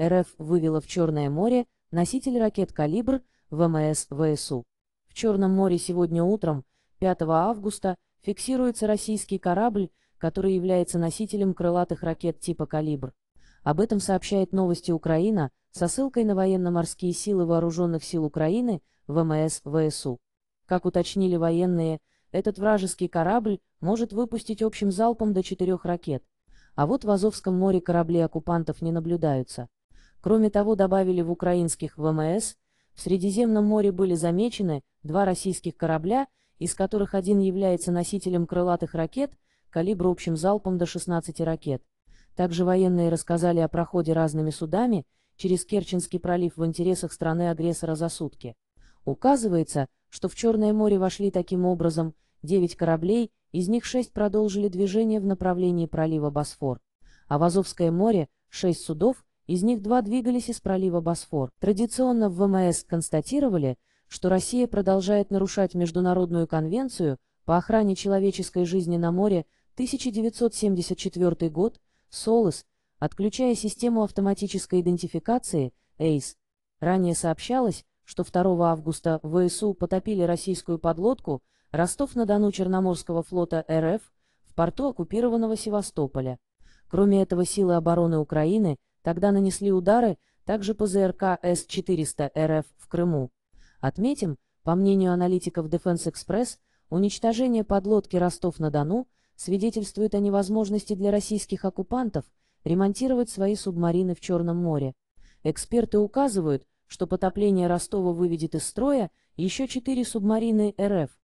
РФ вывела в Черное море носитель ракет «Калибр» ВМС ВСУ. В Черном море сегодня утром, 5 августа, фиксируется российский корабль, который является носителем крылатых ракет типа «Калибр». Об этом сообщает новости Украина со ссылкой на военно-морские силы Вооруженных сил Украины, ВМС, ВСУ. Как уточнили военные, этот вражеский корабль может выпустить общим залпом до четырех ракет. А вот в Азовском море корабли оккупантов не наблюдаются. Кроме того, добавили в украинских ВМС, в Средиземном море были замечены два российских корабля, из которых один является носителем крылатых ракет, калибра общим залпом до 16 ракет. Также военные рассказали о проходе разными судами через Керченский пролив в интересах страны-агрессора за сутки. Указывается, что в Черное море вошли таким образом 9 кораблей, из них 6 продолжили движение в направлении пролива Босфор, а в Азовское море 6 судов, из них два двигались из пролива Босфор. Традиционно в ВМС констатировали, что Россия продолжает нарушать Международную конвенцию по охране человеческой жизни на море 1974 год, СОЛОС, отключая систему автоматической идентификации, ЭЙС. Ранее сообщалось, что 2 августа в ВСУ потопили российскую подлодку Ростов-на-Дону Черноморского флота РФ в порту оккупированного Севастополя. Кроме этого, силы обороны Украины Тогда нанесли удары также по ЗРК С-400 РФ в Крыму. Отметим, по мнению аналитиков Defense Express, уничтожение подлодки Ростов-на-Дону свидетельствует о невозможности для российских оккупантов ремонтировать свои субмарины в Черном море. Эксперты указывают, что потопление Ростова выведет из строя еще четыре субмарины РФ,